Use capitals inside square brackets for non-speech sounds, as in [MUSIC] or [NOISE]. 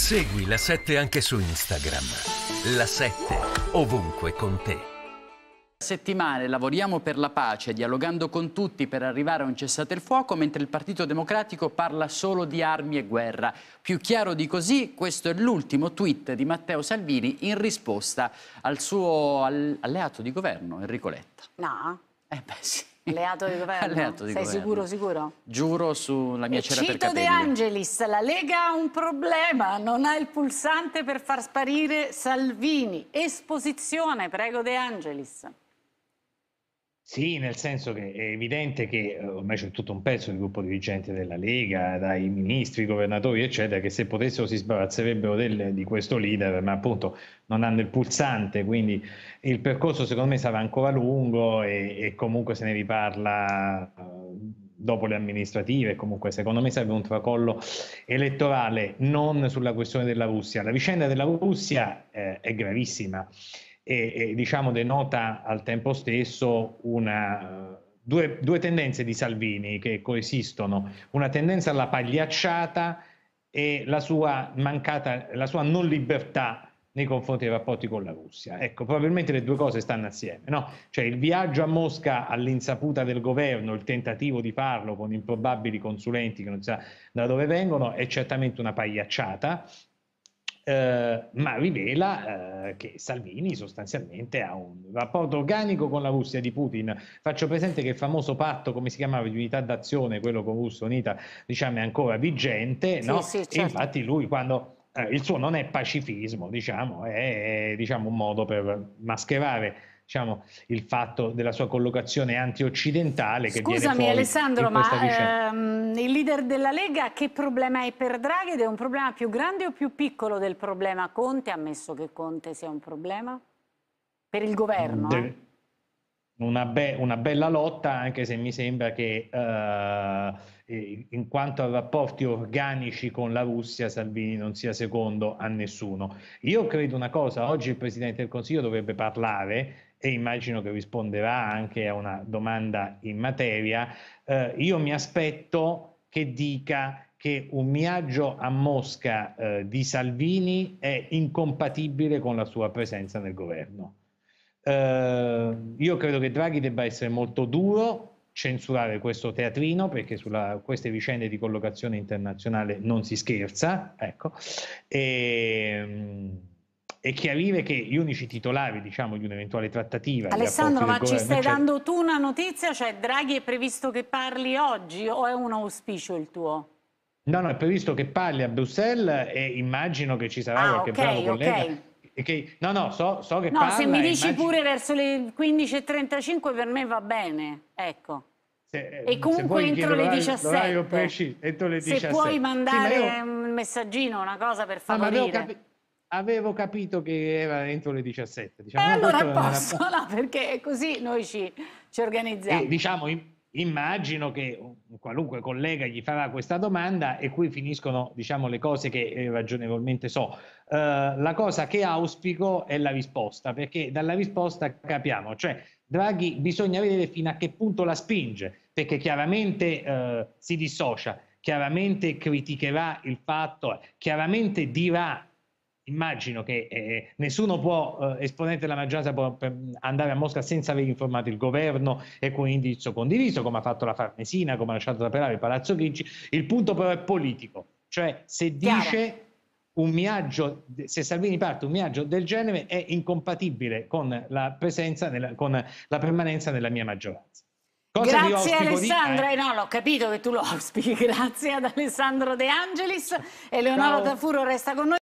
Segui la 7 anche su Instagram. La 7 ovunque con te. Settimane lavoriamo per la pace, dialogando con tutti per arrivare a un cessate il fuoco, mentre il Partito Democratico parla solo di armi e guerra. Più chiaro di così, questo è l'ultimo tweet di Matteo Salvini in risposta al suo alleato di governo, Enrico Letta. No. Eh beh sì. Alleato di governo? Alleato di Sei governo. sicuro, sicuro? Giuro sulla mia e cera per capelli. Cito De Angelis, la Lega ha un problema, non ha il pulsante per far sparire Salvini. Esposizione, prego De Angelis. Sì, nel senso che è evidente che eh, ormai c'è tutto un pezzo di gruppo dirigente della Lega, dai ministri, governatori, eccetera, che se potessero si sbarazzerebbero del, di questo leader, ma appunto non hanno il pulsante, quindi il percorso secondo me sarà ancora lungo e, e comunque se ne riparla eh, dopo le amministrative, comunque secondo me serve un tracollo elettorale, non sulla questione della Russia. La vicenda della Russia eh, è gravissima e, e diciamo denota al tempo stesso una, due, due, tendenze di Salvini che coesistono, una tendenza alla pagliacciata e la sua, mancata, la sua non libertà nei confronti dei rapporti con la Russia. Ecco, probabilmente le due cose stanno assieme, no? Cioè il viaggio a Mosca all'insaputa del governo, il tentativo di farlo con improbabili consulenti che non si sa da dove vengono, è certamente una pagliacciata eh, ma rivela eh, che Salvini sostanzialmente ha un rapporto organico con la Russia di Putin. Faccio presente che il famoso patto, come si chiamava, di unità d'azione, quello con Russia Unita, diciamo è ancora vigente, sì, no? sì, certo. e infatti lui quando... Eh, il suo non è pacifismo, diciamo, è, è diciamo, un modo per mascherare diciamo, il fatto della sua collocazione antioccidentale. Che Scusami Alessandro, ma ehm, il leader della Lega che problema è per Draghi ed è un problema più grande o più piccolo del problema Conte, ammesso che Conte sia un problema? Per il governo? De eh? Una, be una, bella lotta, anche se mi sembra che eh, in quanto a rapporti organici con la Russia Salvini non sia secondo a nessuno. Io credo una cosa, oggi il Presidente del Consiglio dovrebbe parlare e immagino che risponderà anche a una domanda in materia, eh, io mi aspetto che dica che un viaggio a Mosca eh, di Salvini è incompatibile con la sua presenza nel governo. Eh, io credo che Draghi debba essere molto duro, censurare questo teatrino perché su queste vicende di collocazione internazionale non si scherza, ecco. E, ehm, è chiarire che gli unici titolari diciamo, di un'eventuale trattativa... Alessandro, ma ci stai dando tu una notizia? Cioè Draghi è previsto che parli oggi o è un auspicio il tuo? No, no, è previsto che parli a Bruxelles e immagino che ci sarà ah, qualche okay, bravo collega... Okay. Che, no, no, so, so che no, parla... No, se mi dici immagino... pure verso le 15.35 per me va bene, ecco. Se, e comunque entro le 17. Preci, entro le 17. Se puoi mandare sì, io... un messaggino, una cosa per ah, favorire. Ah, Avevo capito che era entro le 17. Diciamo, eh, allora posso, era... no, perché così noi ci, ci organizziamo. E, diciamo, immagino che qualunque collega gli farà questa domanda e qui finiscono diciamo, le cose che eh, ragionevolmente so. Eh, la cosa che auspico è la risposta, perché dalla risposta capiamo, cioè Draghi bisogna vedere fino a che punto la spinge, perché chiaramente eh, si dissocia, chiaramente criticherà il fatto, chiaramente dirà immagino che eh, nessuno può, eh, esponente della maggioranza può andare a Mosca senza aver informato il governo e con indirizzo condiviso, come ha fatto la Farnesina, come ha lasciato trapelare il Palazzo Chigi. Il punto però è politico, cioè se Chiaro. dice un viaggio, se Salvini parte un viaggio del genere è incompatibile con la, nella, con la permanenza nella mia maggioranza. Cosa grazie Alessandro, di... Eh. Eh, no, l'ho capito che tu lo auspichi, [LAUGHS] grazie ad Alessandro De Angelis, Eleonora Ciao. Tafuro resta con noi.